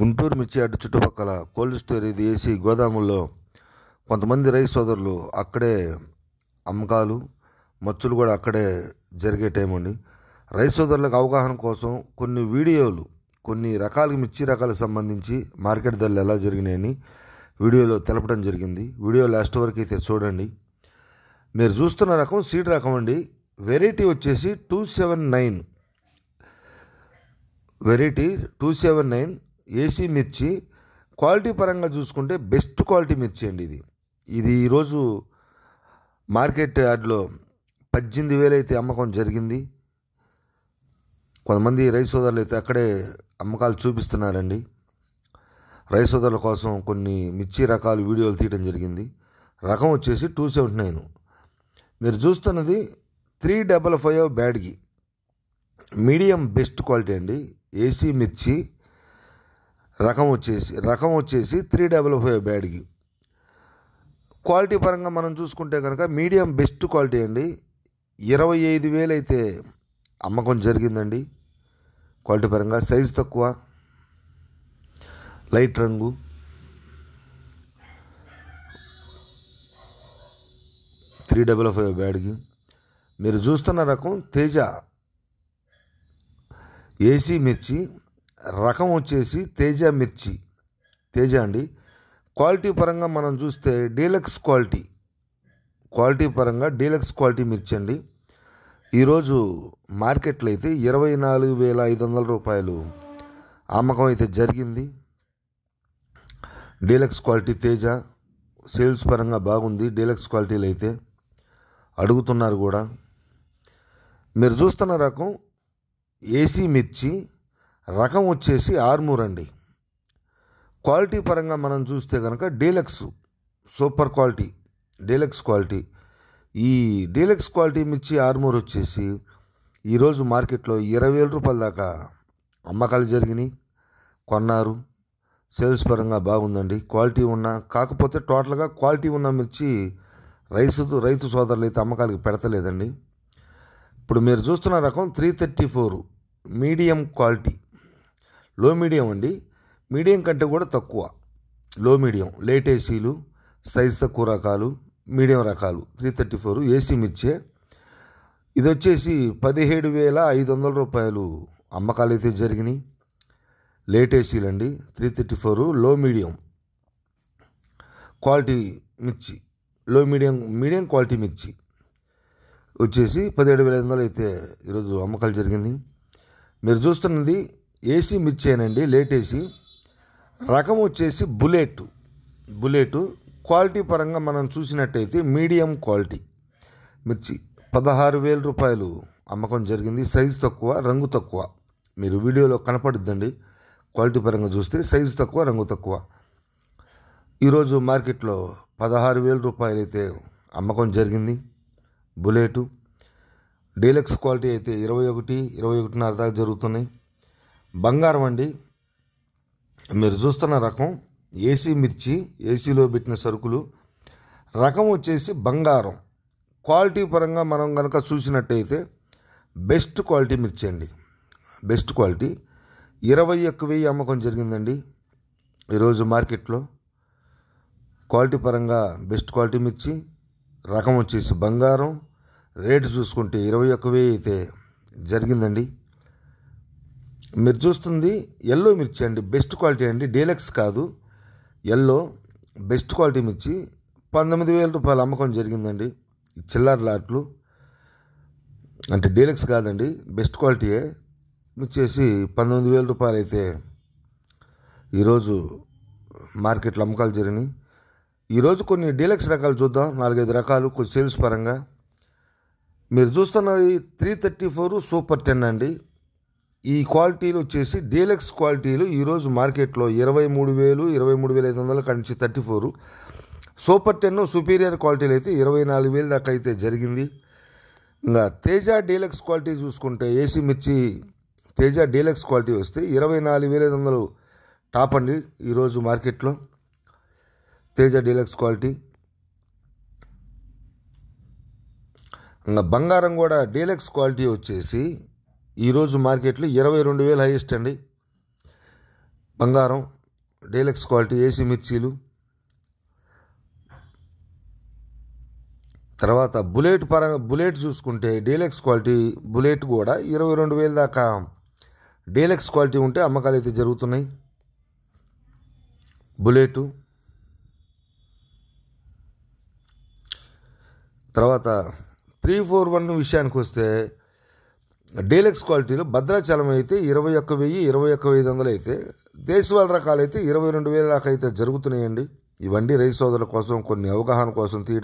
గుంటూరు మిర్చి చుట్టుపక్కల cold storage వేసి గోదాముల్లో కొంతమంది రైతు సోదరులు అక్కడే అమ్మకాలు మచ్చులు కూడా అక్కడే జరిగే టైం అండి రైతు సోదరులకు అవగాహన కోసం కొన్ని వీడియోలు కొన్ని రకాల మిర్చి రకాలకు సంబంధించి మార్కెట్ ధరలు ఎలా జరిగినాయని వీడియోలో తెలపడం జరిగింది వీడియో లాస్ట్ వరకు అయితే చూడండి మీరు చూస్తున్న రకం సీడ్ రకం అండి వెరైటీ వచ్చేసి two seven nine variety two seven nine AC మిర్చి క్వాలిటీ పరంగా చూసుకుంటే బెస్ట్ క్వాలిటీ మిర్చి అండి ఇది ఇది ఈరోజు మార్కెట్ యార్డ్లో పద్దెనిమిది వేలు అయితే అమ్మకం జరిగింది కొంతమంది రైస్ సోదరులు అయితే అక్కడే అమ్మకాలు చూపిస్తున్నారండి రైస్ సోదరుల కోసం కొన్ని మిర్చి రకాలు వీడియోలు తీయడం జరిగింది రకం వచ్చేసి టూ సెవెంటీ నైన్ మీరు చూస్తున్నది three double five Byadgi medium best quality అండి ఏసీ మిర్చి రకం వచ్చేసి రకం వచ్చేసి three double five Byadgi quality పరంగా మనం చూసుకుంటే కనుక మీడియం బెస్ట్ క్వాలిటీ అండి ఇరవై ఐదు వేలు అయితే అమ్మకం జరిగిందండి క్వాలిటీ పరంగా సైజు తక్కువ లైట్ రంగు త్రీ డబల్ ఫైవ్ బ్యాడ్కి మీరు చూస్తున్న రకం తేజ ఏసీ మిర్చి రకం వచ్చేసి తేజ మిర్చి తేజ అండి క్వాలిటీ పరంగా మనం చూస్తే డీలక్స్ క్వాలిటీ క్వాలిటీ పరంగా డీలక్స్ క్వాలిటీ మిర్చి అండి ఈరోజు మార్కెట్లో అయితే ఇరవై నాలుగు వేల ఐదు వందల రూపాయలు అమ్మకం అయితే జరిగింది డీలక్స్ క్వాలిటీ తేజ సేల్స్ పరంగా బాగుంది డీలక్స్ క్వాలిటీలు అయితే అడుగుతున్నారు కూడా మీరు చూస్తున్న రకం ఏసీ మిర్చి రకం వచ్చేసి ఆర్మూర్ అండి క్వాలిటీ పరంగా మనం చూస్తే కనుక deluxe super quality deluxe quality ఈ డీలక్స్ క్వాలిటీ మిర్చి ఆర్మూర్ వచ్చేసి ఈరోజు మార్కెట్లో ఇరవై వేల రూపాయల దాకా అమ్మకాలు జరిగినాయి కొన్నారు సేల్స్ పరంగా బాగుందండి క్వాలిటీ ఉన్న కాకపోతే టోటల్గా క్వాలిటీ ఉన్న మిర్చి రైసు రైతు సోదరులు అయితే అమ్మకాలకి పెడతలేదండి ఇప్పుడు మీరు చూస్తున్న రకం three thirty four medium quality లో మీడియం అండి మీడియం కంటే కూడా తక్కువ లో మీడియం లేట్ ఏసీలు సైజ్ తక్కువ రకాలు మీడియం రకాలు త్రీ థర్టీ ఫోర్ ఏసీ మిర్చే ఇది వచ్చేసి పదిహేడు వేల ఐదు వందల రూపాయలు అమ్మకాలు అయితే జరిగినాయి లేట్ ఏసీలు అండి త్రీ థర్టీ ఫోర్ లో మీడియం క్వాలిటీ మిర్చి లో మీడియం మీడియం క్వాలిటీ మిర్చి వచ్చేసి పదిహేడు వేల ఐదు వందలు అయితే ఈరోజు అమ్మకాలు జరిగింది మీరు చూస్తున్నది ఏసీ మిర్చేనండి లేట్ ఏసీ రకం వచ్చేసి బుల్లెట్ బుల్లెట్ క్వాలిటీ పరంగా మనం చూసినట్టయితే మీడియం క్వాలిటీ మిర్చి పదహారు వేల రూపాయలు అమ్మకం జరిగింది సైజు తక్కువ రంగు తక్కువ మీరు వీడియోలో కనపడుద్దండి క్వాలిటీ పరంగా చూస్తే సైజు తక్కువ రంగు తక్కువ ఈరోజు మార్కెట్లో పదహారు వేల రూపాయలు అయితే అమ్మకం జరిగింది బుల్లెటు డీలక్స్ క్వాలిటీ అయితే ఇరవై ఒకటి ఇరవై ఒకటిన్నర దాకా జరుగుతున్నాయి బంగారం అండి మీరు చూస్తున్న రకం ఏసీ మిర్చి ఏసీలో పెట్టిన సరుకులు రకం వచ్చేసి బంగారం క్వాలిటీ పరంగా మనం కనుక చూసినట్టయితే బెస్ట్ క్వాలిటీ మిర్చి అండి బెస్ట్ క్వాలిటీ ఇరవై ఒక్క వెయ్యి అమ్మకం జరిగిందండి ఈరోజు మార్కెట్లో క్వాలిటీ పరంగా బెస్ట్ క్వాలిటీ మిర్చి రకం వచ్చేసి బంగారం రేటు చూసుకుంటే ఇరవై ఒక్క వెయ్యి అయితే జరిగిందండి మీరు చూస్తుంది ఎల్లో మిర్చి అండి బెస్ట్ క్వాలిటీ అండి డీలక్స్ కాదు ఎల్లో బెస్ట్ క్వాలిటీ మిర్చి పంతొమ్మిది వేల రూపాయలు అమ్మకం జరిగిందండి చిల్లర లాట్లు అంటే డీలక్స్ కాదండి బెస్ట్ క్వాలిటీయే వచ్చేసి పంతొమ్మిది వేల రూపాయలు అయితే ఈరోజు మార్కెట్లో అమ్మకాలు జరిగినాయి ఈరోజు కొన్ని డీలక్స్ రకాలు చూద్దాం నాలుగైదు రకాలు కొంచెం సేల్స్ పరంగా మీరు చూస్తున్నది three thirty four super ten అండి ఈ క్వాలిటీలు వచ్చేసి డీలక్స్ క్వాలిటీలు ఈరోజు మార్కెట్లో ఇరవై మూడు వేలు ఇరవై మూడు వేల ఐదు వందల నుంచి thirty four super ten superior క్వాలిటీలు అయితే ఇరవై నాలుగు వేలు దాకా అయితే జరిగింది ఇంకా తేజ డీలక్స్ క్వాలిటీ చూసుకుంటే ఏసీ మిర్చి తేజ డీలక్స్ క్వాలిటీ వస్తే ఇరవై నాలుగు వేల ఐదు వందలు టాప్ అండి ఈరోజు మార్కెట్లో తేజ డీలక్స్ క్వాలిటీ ఇంకా బంగారం కూడా డీలక్స్ క్వాలిటీ వచ్చేసి ఈరోజు మార్కెట్లో ఇరవై రెండు వేలు హైయెస్ట్ అండి బంగారం డీలక్స్ క్వాలిటీ ఏసీ మిర్చీలు తర్వాత బుల్లెట్ పరంగా బుల్లెట్ చూసుకుంటే డీలక్స్ క్వాలిటీ బుల్లెట్ కూడా ఇరవై రెండు వేల దాకా డీలక్స్ క్వాలిటీ ఉంటే అమ్మకాలు అయితే జరుగుతున్నాయి బుల్లెటు తర్వాత త్రీ ఫోర్ వన్ విషయానికి వస్తే డీలక్స్ క్వాలిటీలో భద్రాచలం అయితే ఇరవై ఒక్క వెయ్యి ఇరవై ఒక్క ఐదు వందలు అయితే దేశవాళ రకాలు అయితే ఇరవై రెండు వేల దాకా అయితే జరుగుతున్నాయండి ఇవన్నీ రైతు సోదరుల కోసం కొన్ని అవగాహన కోసం తీయడం